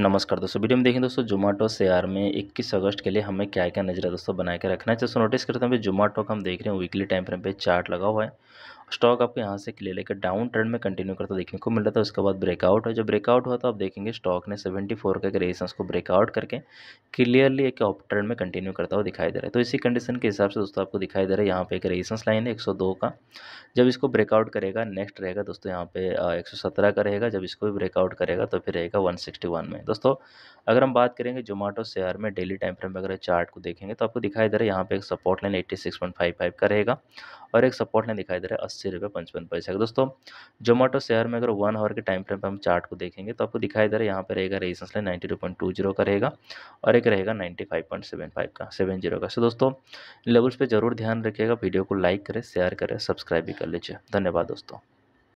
नमस्कार दोस्तों वीडियो में देखें दोस्तों जोमेटो शेयर में 21 अगस्त के लिए हमें क्या क्या नजर दोस्तों बनाए के रखना है दोस्तों नोटिस करते हैं जोमेटो का हम देख रहे हैं वीकली टाइम फ्रेम पे चार्ट लगा हुआ है स्टॉक आपको यहाँ से ले लेकर डाउन ट्रेंड में कंटिन्यू करता देखने को मिल रहा था उसके बाद ब्रेकआउट है जब ब्रेकआउट हुआ तो आप देखेंगे स्टॉक ने सेवेंटी फोर का रेजिस्टेंस को ब्रेकआउट करके क्लियरली एक ऑप ट्रेंड में कंटिन्यू करता हुआ दिखाई दे रहा है तो इसी कंडीशन के हिसाब से दोस्तों आपको दिखाई दे रहा है यहाँ पे एक रेजिस्टेंस लाइन है दो का जब इसको ब्रेकआउट करेगा नेक्स्ट रहेगा दोस्तों यहाँ पे सत्रह का रहेगा जब इसको भी ब्रेकआउट करेगा तो फिर रहेगा वन में दोस्तों अगर हम बात करेंगे जोमेटो शेयर में डेली टाइम फ्रेम में अगर चार्ट को देखेंगे तो आपको दिखाई दे रहा है यहाँ पे एक सपोर्ट लाइन एट्टी का रहेगा और एक सपोर्ट लाइन दिखाई दे रहा है अस्सी रुपये पचपन पैसा का दोस्तों जोमेटो शेयर में अगर वन आवर के टाइम फ्रेम पर हम चार्ट को देखेंगे तो आपको दिखाई दे रहा है यहाँ पर रहेगा resistance line ninety two point two zero का रहेगा और एक रहेगा ninety five point seven five का सेवन जीरो का सो दोस्तों लेवल्स पर जरूर ध्यान रखिएगा वीडियो को लाइक करें शेयर करें सब्सक्राइब भी कर लीजिए धन्यवाद दोस्तों